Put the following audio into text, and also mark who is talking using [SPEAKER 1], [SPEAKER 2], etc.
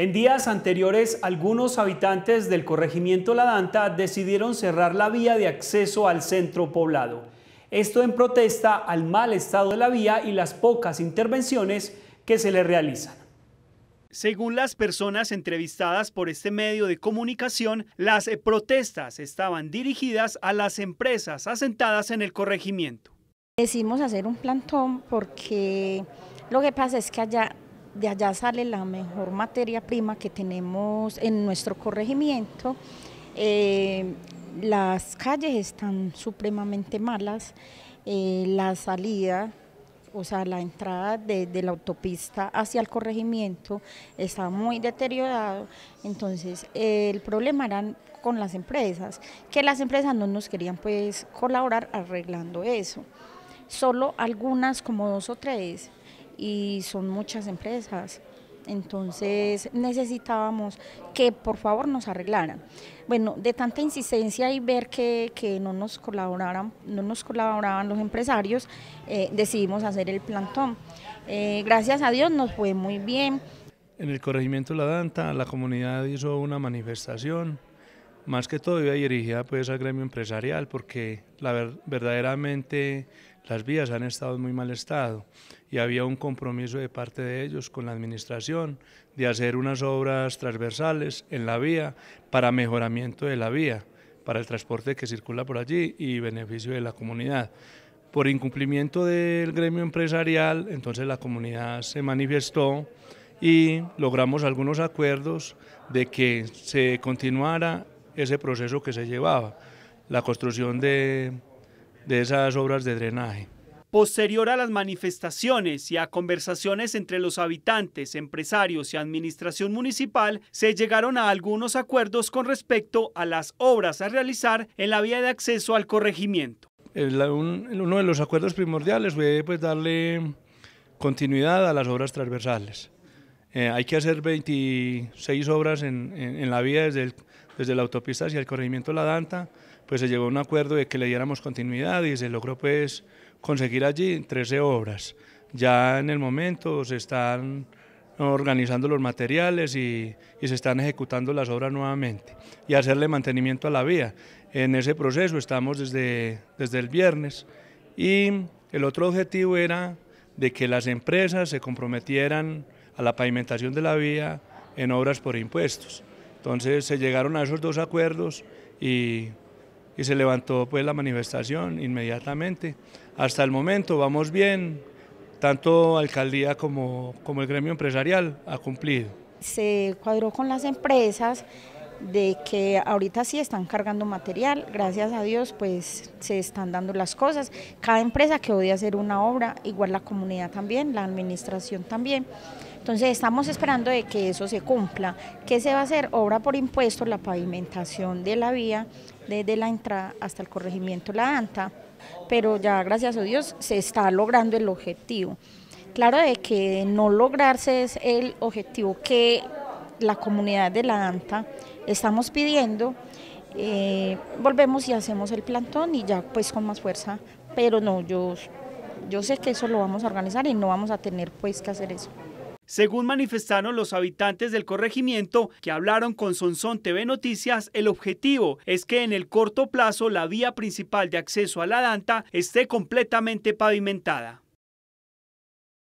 [SPEAKER 1] En días anteriores, algunos habitantes del corregimiento La Danta decidieron cerrar la vía de acceso al centro poblado. Esto en protesta al mal estado de la vía y las pocas intervenciones que se le realizan. Según las personas entrevistadas por este medio de comunicación, las protestas estaban dirigidas a las empresas asentadas en el corregimiento.
[SPEAKER 2] Decimos hacer un plantón porque lo que pasa es que allá de allá sale la mejor materia prima que tenemos en nuestro corregimiento. Eh, las calles están supremamente malas, eh, la salida, o sea, la entrada de, la autopista hacia el corregimiento está muy deteriorado, entonces el problema era con las empresas, que las empresas no nos querían pues colaborar arreglando eso, solo algunas como dos o tres y son muchas empresas. Entonces necesitábamos que por favor nos arreglaran. Bueno, de tanta insistencia y ver que, no, nos colaboraran, no nos colaboraban los empresarios, eh, decidimos hacer el plantón. Eh, gracias a Dios nos fue muy bien.
[SPEAKER 3] En el corregimiento de La Danta la comunidad hizo una manifestación, más que todo iba dirigida pues al gremio empresarial, porque la verdaderamente las vías han estado en muy mal estado y había un compromiso de parte de ellos con la administración de hacer unas obras transversales en la vía para mejoramiento de la vía, para el transporte que circula por allí y beneficio de la comunidad. Por incumplimiento del gremio empresarial, entonces la comunidad se manifestó y logramos algunos acuerdos de que se continuara ese proceso que se llevaba, la construcción de de esas obras de drenaje.
[SPEAKER 1] Posterior a las manifestaciones y a conversaciones entre los habitantes, empresarios y administración municipal, se llegaron a algunos acuerdos con respecto a las obras a realizar en la vía de acceso al corregimiento.
[SPEAKER 3] uno de los acuerdos primordiales fue pues, darle continuidad a las obras transversales. Eh, hay que hacer 26 obras en, la vía desde, desde la autopista hacia el corregimiento La Danta, pues se llegó a un acuerdo de que le diéramos continuidad y se logró pues conseguir allí 13 obras. Ya en el momento se están organizando los materiales y, se están ejecutando las obras nuevamente y hacerle mantenimiento a la vía. En ese proceso estamos desde, desde el viernes y el otro objetivo era de que las empresas se comprometieran a la pavimentación de la vía en obras por impuestos. Entonces se llegaron a esos dos acuerdos y y se levantó pues la manifestación inmediatamente. Hasta el momento vamos bien, tanto alcaldía como, como el gremio empresarial ha cumplido.
[SPEAKER 2] Se cuadró con las empresas de que ahorita sí están cargando material, gracias a Dios pues se están dando las cosas, cada empresa que odia hacer una obra, igual la comunidad también, la administración también. Entonces estamos esperando de que eso se cumpla. ¿Qué se va a hacer? Obra por impuesto, la pavimentación de la vía desde la entrada hasta el corregimiento La Anta, pero ya gracias a Dios se está logrando el objetivo. Claro de que no lograrse es el objetivo que la comunidad de la ANTA estamos pidiendo, eh, volvemos y hacemos el plantón y ya pues con más fuerza, pero no, yo, yo sé que eso lo vamos a organizar y no vamos a tener pues que hacer eso.
[SPEAKER 1] Según manifestaron los habitantes del corregimiento que hablaron con Sonsón TV Noticias, el objetivo es que en el corto plazo la vía principal de acceso a la Danta esté completamente pavimentada.